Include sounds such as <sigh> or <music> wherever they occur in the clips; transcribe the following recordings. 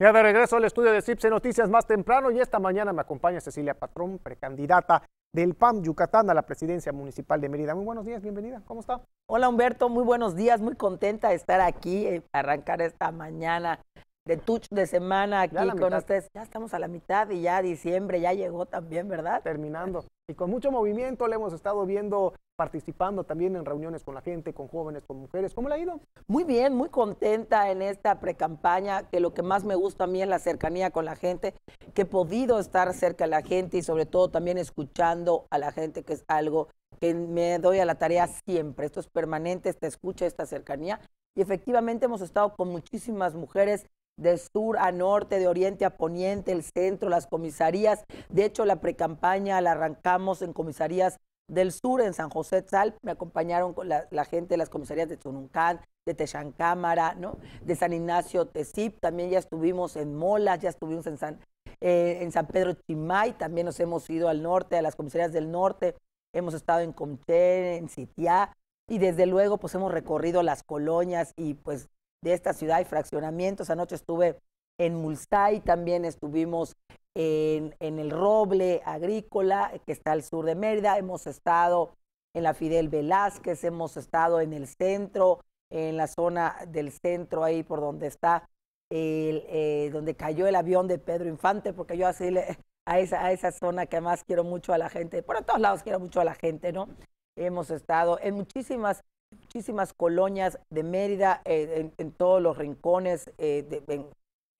Ya de regreso al estudio de CIPSE Noticias más temprano y esta mañana me acompaña Cecilia Patrón, precandidata del PAM Yucatán a la presidencia municipal de Mérida. Muy buenos días, bienvenida, ¿cómo está? Hola Humberto, muy buenos días, muy contenta de estar aquí, y eh, arrancar esta mañana de touch de semana aquí con ustedes. Ya estamos a la mitad y ya diciembre ya llegó también, ¿verdad? Terminando. Y con mucho movimiento le hemos estado viendo participando también en reuniones con la gente, con jóvenes, con mujeres. ¿Cómo le ha ido? Muy bien, muy contenta en esta precampaña, que lo que más me gusta a mí es la cercanía con la gente, que he podido estar cerca de la gente y sobre todo también escuchando a la gente, que es algo que me doy a la tarea siempre. Esto es permanente, esta escucha, esta cercanía. Y efectivamente hemos estado con muchísimas mujeres de sur a norte, de oriente a poniente, el centro, las comisarías. De hecho, la precampaña la arrancamos en comisarías del Sur, en San José Sal, me acompañaron con la, gente de las comisarías de Tonuncán, de Texancámara, ¿no? de San Ignacio Tezip, también ya estuvimos en Molas, ya estuvimos en San, eh, en San Pedro Chimay, también nos hemos ido al norte, a las comisarías del norte, hemos estado en Comté, en Sitiá, y desde luego pues hemos recorrido las colonias y pues de esta ciudad y fraccionamientos. Anoche estuve en Mulsay, también estuvimos en, el Roble Agrícola, que está al sur de Mérida, hemos estado en la Fidel Velázquez, hemos estado en el centro, en la zona del centro, ahí por donde está, el, eh, donde cayó el avión de Pedro Infante, porque yo así le, a, esa, a esa zona que más quiero mucho a la gente, por todos lados quiero mucho a la gente, ¿no? Hemos estado en muchísimas muchísimas colonias de Mérida, eh, en, todos los rincones, eh, de,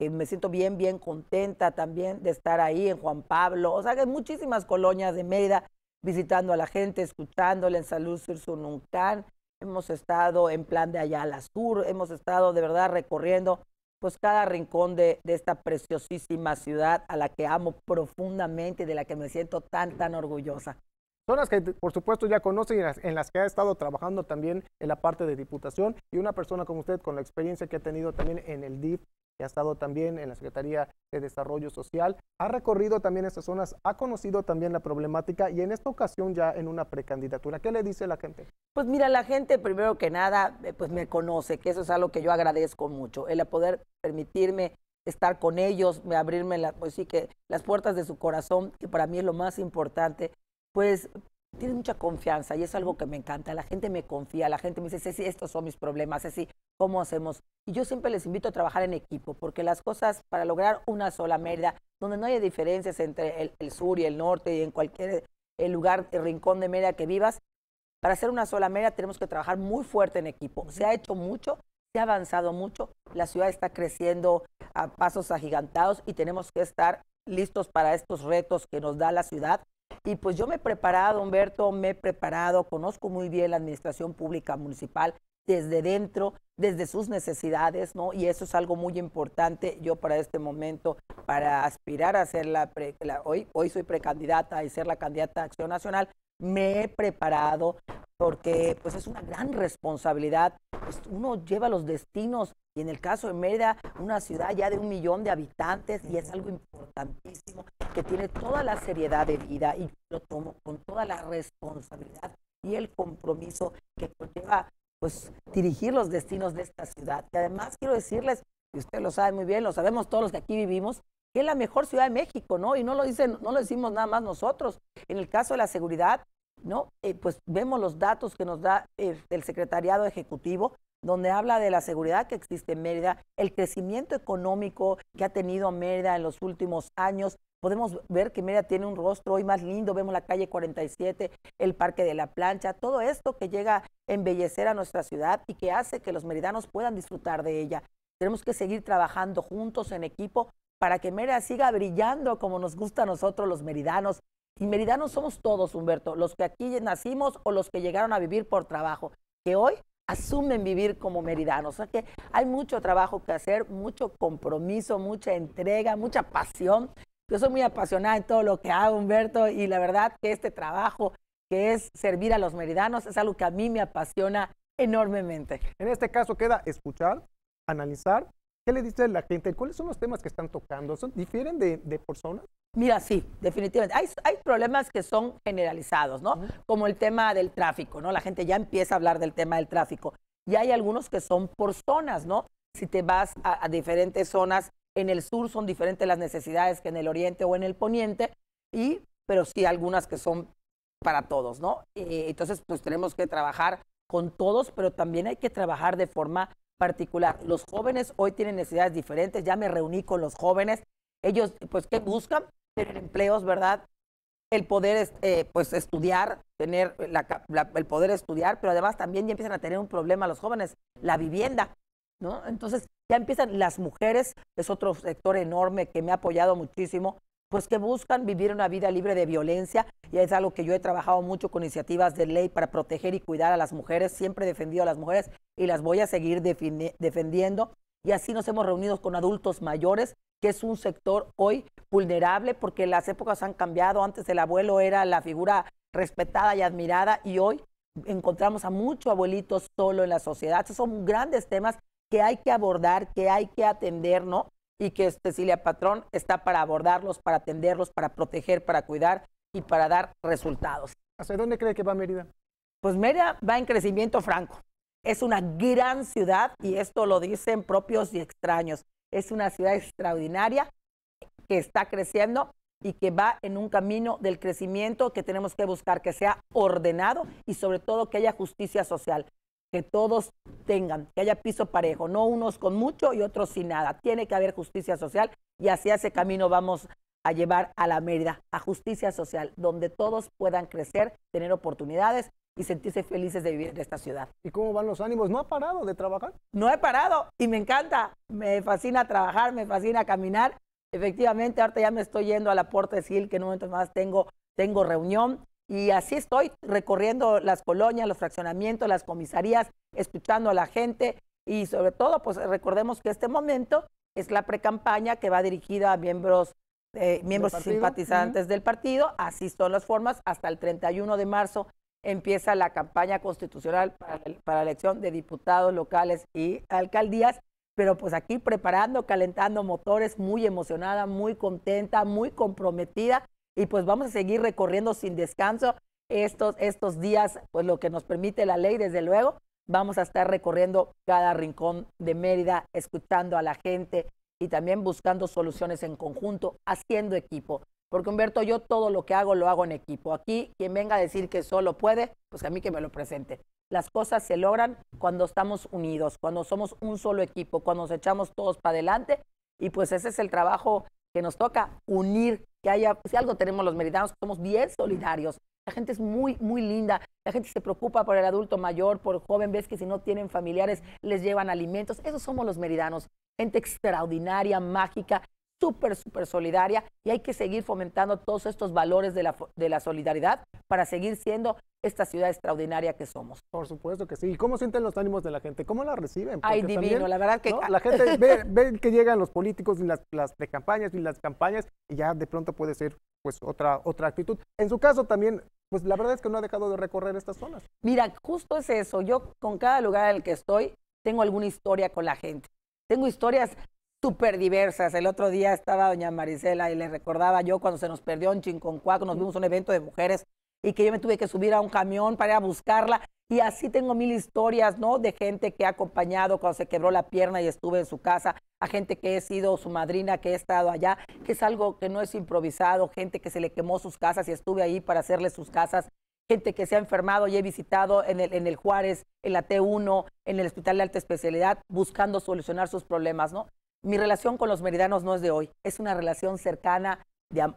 eh, me siento bien, bien contenta también de estar ahí en Juan Pablo. O sea, que muchísimas colonias de Mérida visitando a la gente, escuchándole en Salud Sur Sununcán. Hemos estado en plan de allá a sur, hemos estado de verdad recorriendo pues cada rincón de, esta preciosísima ciudad a la que amo profundamente y de la que me siento tan, tan orgullosa. Son las que, por supuesto, ya conocen y en las que ha estado trabajando también en la parte de diputación y una persona como usted con la experiencia que ha tenido también en el DIP que ha estado también en la Secretaría de Desarrollo Social, ha recorrido también esas zonas, ha conocido también la problemática y en esta ocasión ya en una precandidatura. ¿Qué le dice la gente? Pues mira, la gente primero que nada, eh, pues me conoce, que eso es algo que yo agradezco mucho, el poder permitirme estar con ellos, abrirme la, pues sí, que las puertas de su corazón, que para mí es lo más importante, pues tiene mucha confianza y es algo que me encanta. La gente me confía, la gente me dice, sí, estos son mis problemas, sí cómo hacemos. Y yo siempre les invito a trabajar en equipo, porque las cosas para lograr una sola Mérida, donde no haya diferencias entre el, sur y el norte y en cualquier el eh, lugar, el rincón de media que vivas, para hacer una sola media tenemos que trabajar muy fuerte en equipo. Se ha hecho mucho, se ha avanzado mucho, la ciudad está creciendo a pasos agigantados y tenemos que estar listos para estos retos que nos da la ciudad. Y pues yo me he preparado, Humberto, me he preparado, conozco muy bien la administración pública municipal desde dentro, desde sus necesidades, ¿no? Y eso es algo muy importante. Yo para este momento, para aspirar a ser la, hoy, hoy soy precandidata y ser la candidata a Acción Nacional, me he preparado porque pues es una gran responsabilidad. Pues, uno lleva los destinos y en el caso de Mérida, una ciudad ya de un millón de habitantes y es algo importantísimo que tiene toda la seriedad de vida y lo tomo con toda la responsabilidad y el compromiso que conlleva pues dirigir los destinos de esta ciudad. Y además quiero decirles, y usted lo sabe muy bien, lo sabemos todos los que aquí vivimos, que es la mejor ciudad de México, ¿no? Y no lo dicen, no lo decimos nada más nosotros. En el caso de la seguridad, ¿no? Eh, pues vemos los datos que nos da eh, el Secretariado Ejecutivo, donde habla de la seguridad que existe en Mérida, el crecimiento económico que ha tenido Mérida en los últimos años, podemos ver que Mérida tiene un rostro hoy más lindo, vemos la calle 47, el Parque de la Plancha, todo esto que llega a embellecer a nuestra ciudad y que hace que los meridanos puedan disfrutar de ella. Tenemos que seguir trabajando juntos en equipo para que Mérida siga brillando como nos gusta a nosotros los meridanos. Y meridanos somos todos, Humberto, los que aquí nacimos o los que llegaron a vivir por trabajo, que hoy asumen vivir como meridanos. O sea que hay mucho trabajo que hacer, mucho compromiso, mucha entrega, mucha pasión yo soy muy apasionada en todo lo que hago, Humberto, y la verdad que este trabajo, que es servir a los meridanos, es algo que a mí me apasiona enormemente. En este caso queda escuchar, analizar, ¿qué le dice la gente? ¿Cuáles son los temas que están tocando? ¿Difieren de, de personas? Mira, sí, definitivamente. Hay, problemas que son generalizados, ¿no? Como el tema del tráfico, ¿no? La gente ya empieza a hablar del tema del tráfico. Y hay algunos que son por zonas, ¿no? Si te vas a, a diferentes zonas en el sur son diferentes las necesidades que en el oriente o en el poniente, y, pero sí algunas que son para todos, ¿no? entonces, pues tenemos que trabajar con todos, pero también hay que trabajar de forma particular. Los jóvenes hoy tienen necesidades diferentes, ya me reuní con los jóvenes, ellos, pues, ¿qué buscan? Tener empleos, ¿verdad? El poder, este, pues, estudiar, tener el poder estudiar, pero además también ya empiezan a tener un problema los jóvenes, la vivienda, ¿no? Entonces, ya empiezan las mujeres, es otro sector enorme que me ha apoyado muchísimo, pues que buscan vivir una vida libre de violencia y es algo que yo he trabajado mucho con iniciativas de ley para proteger y cuidar a las mujeres, siempre he defendido a las mujeres y las voy a seguir defendiendo. Y así nos hemos reunido con adultos mayores, que es un sector hoy vulnerable porque las épocas han cambiado, antes el abuelo era la figura respetada y admirada y hoy encontramos a muchos abuelitos solo en la sociedad. son grandes temas que hay que abordar, que hay que atender, ¿no? Y que Cecilia este, Patrón está para abordarlos, para atenderlos, para proteger, para cuidar y para dar resultados. ¿Hacia dónde cree que va Mérida? Pues Mérida va en crecimiento franco. Es una gran ciudad y esto lo dicen propios y extraños. Es una ciudad extraordinaria que está creciendo y que va en un camino del crecimiento que tenemos que buscar que sea ordenado y sobre todo que haya justicia social que todos tengan, que haya piso parejo, no unos con mucho y otros sin nada. Tiene que haber justicia social y hacia ese camino vamos a llevar a la Mérida, a justicia social, donde todos puedan crecer, tener oportunidades y sentirse felices de vivir en esta ciudad. ¿Y cómo van los ánimos? ¿No ha parado de trabajar? No he parado y me encanta, me fascina trabajar, me fascina caminar. Efectivamente, ahorita ya me estoy yendo a la Puerta de Sil, que en un momento más tengo, tengo reunión y así estoy recorriendo las colonias, los fraccionamientos, las comisarías, escuchando a la gente y sobre todo, pues recordemos que este momento es la precampaña que va dirigida a miembros, eh, miembros simpatizantes del partido. Así son las formas. Hasta el 31 de marzo empieza la campaña constitucional para, para la elección de diputados locales y alcaldías. Pero pues aquí preparando, calentando motores, muy emocionada, muy contenta, muy comprometida y pues vamos a seguir recorriendo sin descanso estos, estos días, pues lo que nos permite la ley, desde luego, vamos a estar recorriendo cada rincón de Mérida, escuchando a la gente y también buscando soluciones en conjunto, haciendo equipo. Porque Humberto, yo todo lo que hago lo hago en equipo. Aquí quien venga a decir que solo puede, pues a mí que me lo presente. Las cosas se logran cuando estamos unidos, cuando somos un solo equipo, cuando nos echamos todos para adelante. Y pues ese es el trabajo que nos toca, unir pues, si algo tenemos los meridanos, somos bien solidarios. La gente es muy, muy linda. La gente se preocupa por el adulto mayor, por el joven. Ves que si no tienen familiares, les llevan alimentos. Esos somos los meridanos. Gente extraordinaria, mágica, súper, súper solidaria y hay que seguir fomentando todos estos valores de la, de la solidaridad para seguir siendo esta ciudad extraordinaria que somos. Por supuesto que sí. ¿Y cómo sienten los ánimos de la gente? ¿Cómo la reciben? Ay, divino, la verdad que... ¿no? La gente <laughs> ve, que llegan los políticos y las, las y las campañas y ya de pronto puede ser pues otra, otra actitud. En su caso también, pues la verdad es que no ha dejado de recorrer estas zonas. Mira, justo es eso. Yo con cada lugar en el que estoy tengo alguna historia con la gente. Tengo historias súper diversas. El otro día estaba doña Marisela y le recordaba yo cuando se nos perdió en Chinconcuaco, nos vimos un evento de mujeres y que yo me tuve que subir a un camión para ir a buscarla. Y así tengo mil historias, ¿no? De gente que ha acompañado cuando se quebró la pierna y estuve en su casa, a gente que he sido su madrina, que he estado allá, que es algo que no es improvisado, gente que se le quemó sus casas y estuve ahí para hacerle sus casas, gente que se ha enfermado y he visitado en el, en el Juárez, en la T1, en el Hospital de Alta Especialidad, buscando solucionar sus problemas, ¿no? Mi relación con los meridianos no es de hoy, es una relación cercana,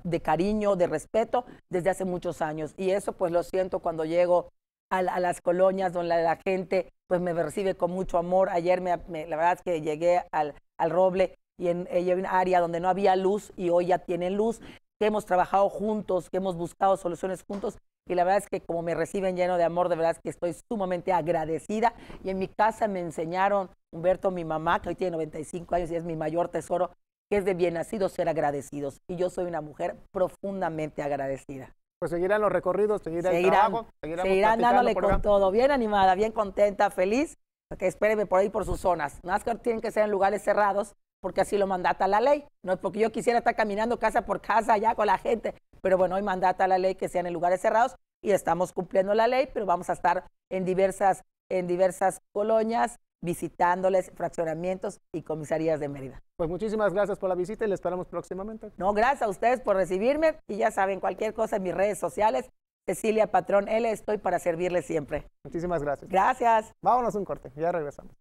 de, cariño, de respeto, desde hace muchos años. Y eso pues lo siento cuando llego a, las colonias donde la, gente pues me recibe con mucho amor. Ayer me, la verdad es que llegué al, Roble y en, eh, un área donde no había luz y hoy ya tienen luz, que hemos trabajado juntos, que hemos buscado soluciones juntos y la verdad es que como me reciben lleno de amor, de verdad es que estoy sumamente agradecida. Y en mi casa me enseñaron, Humberto, mi mamá, que hoy tiene 95 años y es mi mayor tesoro, que es de bien nacido ser agradecidos. Y yo soy una mujer profundamente agradecida. Pues seguirán los recorridos, seguirán, el trabajo. Seguirán dándole con todo, bien animada, bien contenta, feliz. Que espérenme por ahí por sus zonas. Más que tienen que ser en lugares cerrados porque así lo mandata la ley. No es porque yo quisiera estar caminando casa por casa allá con la gente. Pero bueno, hoy mandata la ley que sean en lugares cerrados y estamos cumpliendo la ley, pero vamos a estar en diversas, en diversas colonias visitándoles fraccionamientos y comisarías de Mérida. Pues muchísimas gracias por la visita y les esperamos próximamente. No, gracias a ustedes por recibirme y ya saben, cualquier cosa en mis redes sociales, Cecilia Patrón L, estoy para servirles siempre. Muchísimas gracias. Gracias. Vámonos un corte, ya regresamos.